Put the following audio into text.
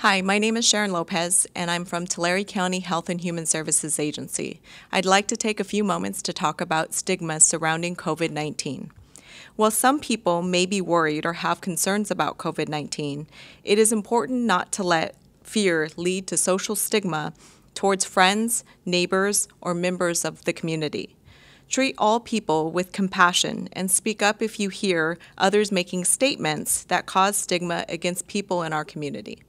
Hi, my name is Sharon Lopez, and I'm from Tulare County Health and Human Services Agency. I'd like to take a few moments to talk about stigma surrounding COVID 19. While some people may be worried or have concerns about COVID 19, it is important not to let fear lead to social stigma towards friends, neighbors, or members of the community. Treat all people with compassion and speak up if you hear others making statements that cause stigma against people in our community.